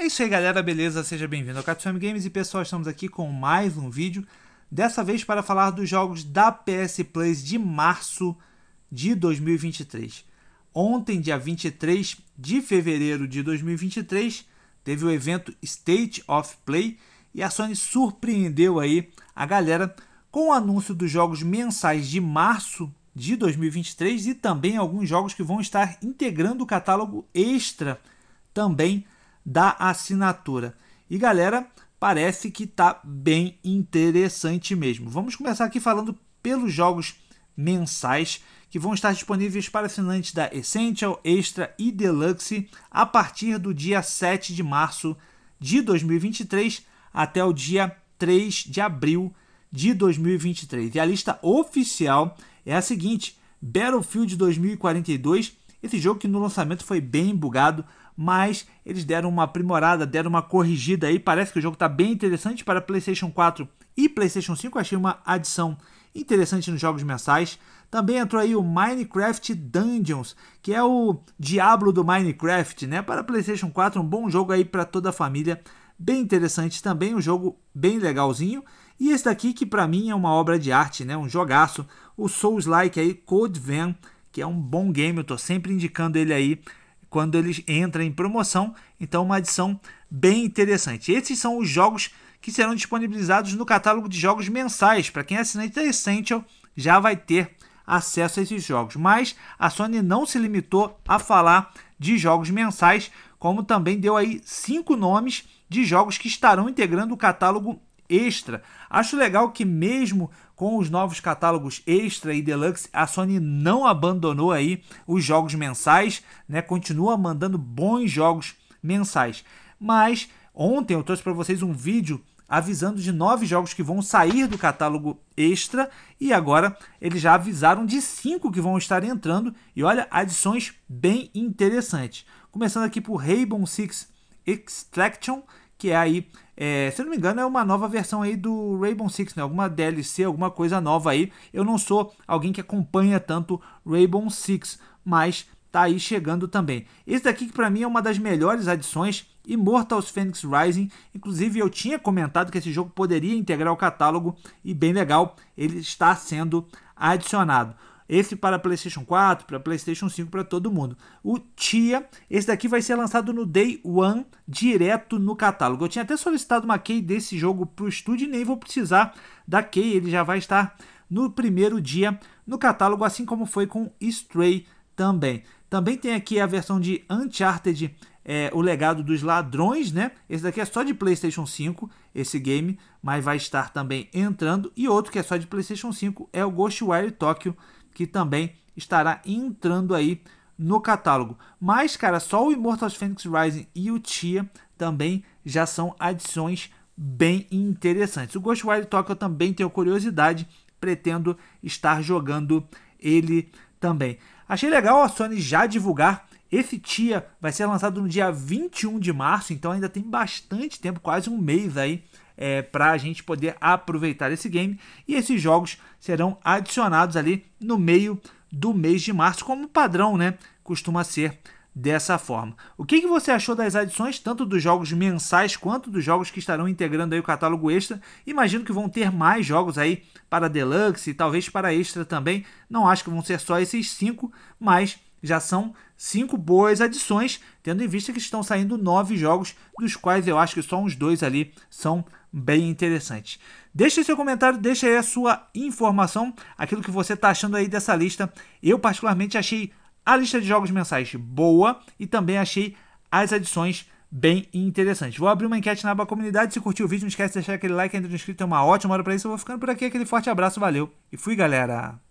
É isso aí, galera, beleza? Seja bem-vindo ao Katsumi Games e pessoal, estamos aqui com mais um vídeo, dessa vez para falar dos jogos da PS Plus de março de 2023. Ontem, dia 23 de fevereiro de 2023, teve o evento State of Play e a Sony surpreendeu aí a galera com o anúncio dos jogos mensais de março de 2023 e também alguns jogos que vão estar integrando o catálogo extra também da assinatura. E galera, parece que tá bem interessante mesmo. Vamos começar aqui falando pelos jogos mensais que vão estar disponíveis para assinantes da Essential, Extra e Deluxe a partir do dia 7 de março de 2023 até o dia 3 de abril de 2023. E a lista oficial é a seguinte: Battlefield 2042 esse jogo que no lançamento foi bem bugado, mas eles deram uma aprimorada, deram uma corrigida aí. Parece que o jogo está bem interessante para PlayStation 4 e PlayStation 5. Achei uma adição interessante nos jogos mensais. Também entrou aí o Minecraft Dungeons, que é o diabo do Minecraft, né? Para PlayStation 4, um bom jogo aí para toda a família. Bem interessante também, um jogo bem legalzinho. E esse daqui que para mim é uma obra de arte, né? Um jogaço, o Souls-like aí Code Vein que é um bom game, eu estou sempre indicando ele aí quando ele entra em promoção, então uma adição bem interessante. Esses são os jogos que serão disponibilizados no catálogo de jogos mensais. Para quem é assinante da Essential, já vai ter acesso a esses jogos. Mas a Sony não se limitou a falar de jogos mensais, como também deu aí cinco nomes de jogos que estarão integrando o catálogo extra. Acho legal que mesmo com os novos catálogos extra e deluxe, a Sony não abandonou aí os jogos mensais, né? Continua mandando bons jogos mensais. Mas ontem eu trouxe para vocês um vídeo avisando de nove jogos que vão sair do catálogo extra e agora eles já avisaram de cinco que vão estar entrando e olha adições bem interessantes. Começando aqui por Rainbow Six Extraction, que é aí é, se não me engano, é uma nova versão aí do Rainbow Six, né? Alguma DLC, alguma coisa nova aí. Eu não sou alguém que acompanha tanto Rainbow Six, mas tá aí chegando também. Esse daqui que para mim é uma das melhores adições, Immortals Phoenix Rising. Inclusive eu tinha comentado que esse jogo poderia integrar o catálogo e bem legal, ele está sendo adicionado. Esse para PlayStation 4, para PlayStation 5, para todo mundo. O Tia, esse daqui vai ser lançado no Day One, direto no catálogo. Eu tinha até solicitado uma key desse jogo para o estúdio e nem vou precisar da key, ele já vai estar no primeiro dia no catálogo, assim como foi com Stray também. Também tem aqui a versão de Uncharted é, o legado dos ladrões, né? Esse daqui é só de PlayStation 5, esse game, mas vai estar também entrando. E outro que é só de PlayStation 5 é o Ghostwire Tokyo, que também estará entrando aí no catálogo. Mas, cara, só o Immortals Phoenix Rising e o Tia também já são adições bem interessantes. O Ghostwire Tokyo também tenho curiosidade, pretendo estar jogando ele também. Achei legal a Sony já divulgar esse TIA vai ser lançado no dia 21 de março, então ainda tem bastante tempo, quase um mês aí, é, para a gente poder aproveitar esse game. E esses jogos serão adicionados ali no meio do mês de março, como padrão, né? Costuma ser dessa forma. O que, que você achou das adições, tanto dos jogos mensais quanto dos jogos que estarão integrando aí o catálogo extra? Imagino que vão ter mais jogos aí para Deluxe e talvez para Extra também. Não acho que vão ser só esses cinco, mas já são cinco boas adições, tendo em vista que estão saindo nove jogos, dos quais eu acho que só uns dois ali são bem interessantes. Deixe seu comentário, deixe aí a sua informação, aquilo que você está achando aí dessa lista. Eu particularmente achei a lista de jogos mensais boa e também achei as adições bem interessantes. Vou abrir uma enquete na aba comunidade. Se curtiu o vídeo, não esquece de deixar aquele like, ainda não inscrito, é uma ótima hora para isso. Eu vou ficando por aqui, aquele forte abraço, valeu e fui, galera!